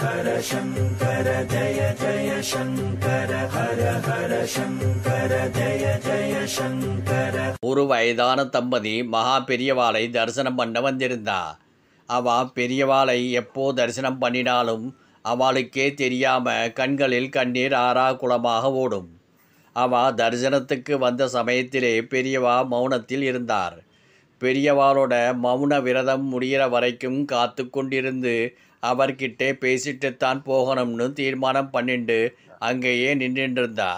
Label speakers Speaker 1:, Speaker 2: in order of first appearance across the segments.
Speaker 1: ஹர சங்கர ஜய ஜய சங்கர ஹர ஹர சங்கர ஜய ஜய சங்கர ஒரு வயதான தம்பதி மகா பெரியவாளை தரிசனம் பண்ண வந்திருந்தா அவ பெரியவாளை எப்போ தரிசனம் பண்ணினாலும் அவளுக்கே தெரியாம கண்களில் கண்ணீர் ஆறா குளமாக ஓடும் அவ தரிசனத்துக்கு வந்த சமயத்திலே பெரியவா மௌனத்தில் இருந்தார் பெரியவாளோட மௌன விரதம் முடிகிற வரைக்கும் காத்து கொண்டிருந்து அவர்கிட்டே தான் போகணும்னு தீர்மானம் பண்ணிண்டு அங்கேயே நின்றுருந்தா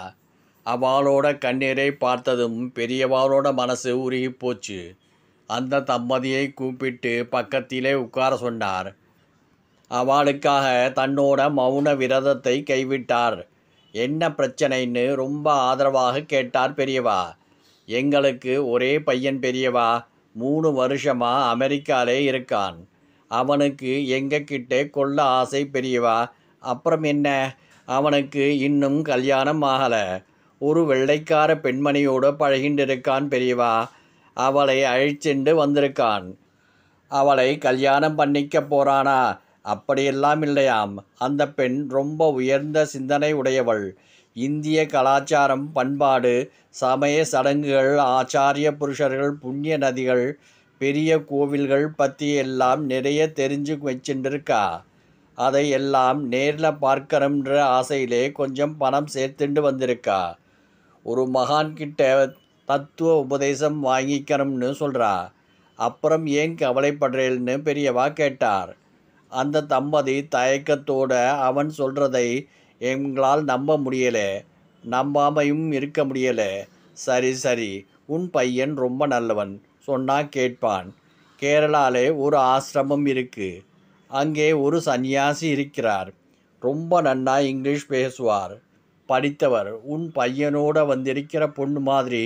Speaker 1: அவளோட கண்ணீரை பார்த்ததும் பெரியவாளோட மனசு உருகி போச்சு அந்த தம்பதியை கூப்பிட்டு பக்கத்திலே உட்கார சொன்னார் அவளுக்காக தன்னோட மௌன விரதத்தை கைவிட்டார் என்ன பிரச்சனைன்னு ரொம்ப ஆதரவாக கேட்டார் பெரியவா எங்களுக்கு ஒரே பையன் பெரியவா மூணு வருஷமாக அமெரிக்காலே இருக்கான் அவனுக்கு எங்ககிட்டே கொள்ள ஆசை பெரியவா அப்புறம் என்ன அவனுக்கு இன்னும் கல்யாணம் ஆகலை ஒரு வெள்ளைக்கார பெண்மணியோடு பழகின்றிருக்கான் பெரியவா அவளை அழிச்சென்று வந்திருக்கான் அவளை கல்யாணம் பண்ணிக்க போறானா அப்படியெல்லாம் இல்லையாம் அந்த பெண் ரொம்ப உயர்ந்த சிந்தனை உடையவள் இந்திய கலாச்சாரம் பண்பாடு சமய சடங்குகள் ஆச்சாரிய புருஷர்கள் புண்ணிய நதிகள் பெரிய கோவில்கள் பற்றி எல்லாம் நிறைய தெரிஞ்சு வச்சுருக்கா அதை எல்லாம் நேரில் பார்க்கணுன்ற ஆசையிலே கொஞ்சம் பணம் சேர்த்துண்டு வந்திருக்கா ஒரு மகான்கிட்ட தத்துவ உபதேசம் வாங்கிக்கணும்னு சொல்கிறா அப்புறம் ஏன் கவலைப்படுறேன்னு பெரியவா கேட்டார் அந்த தம்பதி தயக்கத்தோட அவன் சொல்கிறதை எங்களால் நம்ப முடியலை நம்பாமையும் இருக்க முடியலை சரி சரி உன் பையன் ரொம்ப நல்லவன் சொன்னால் கேட்பான் கேரளாலே ஒரு ஆசிரமம் இருக்குது அங்கே ஒரு சன்னியாசி இருக்கிறார் ரொம்ப நன்னா இங்கிலீஷ் பேசுவார் படித்தவர் உன் பையனோட வந்திருக்கிற பொண்ணு மாதிரி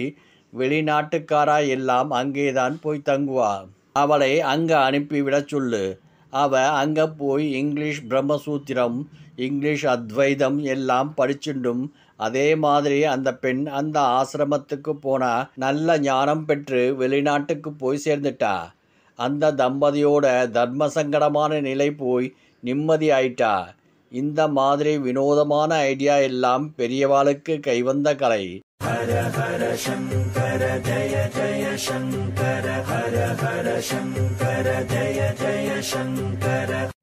Speaker 1: வெளிநாட்டுக்காரா எல்லாம் அங்கேதான் போய் தங்குவா அவளை அங்கே அனுப்பிவிடச் சொல்லு அவள் அங்கே போய் இங்கிலீஷ் பிரம்மசூத்திரம் இங்கிலீஷ் அத்வைதம் எல்லாம் படிச்சுண்டும் அதே மாதிரி அந்த பெண் அந்த ஆசிரமத்துக்கு போனால் நல்ல ஞானம் பெற்று வெளிநாட்டுக்கு போய் சேர்ந்துட்டா அந்த தம்பதியோட தர்ம சங்கடமான நிலை போய் நிம்மதி ஆயிட்டா இந்த மாதிரி வினோதமான ஐடியா எல்லாம் பெரியவாளுக்கு கைவந்த கலை ஹர ஹர சங்கர ஜய ஜய சங்கர ஹர शङ्कर जय जय शङ्कर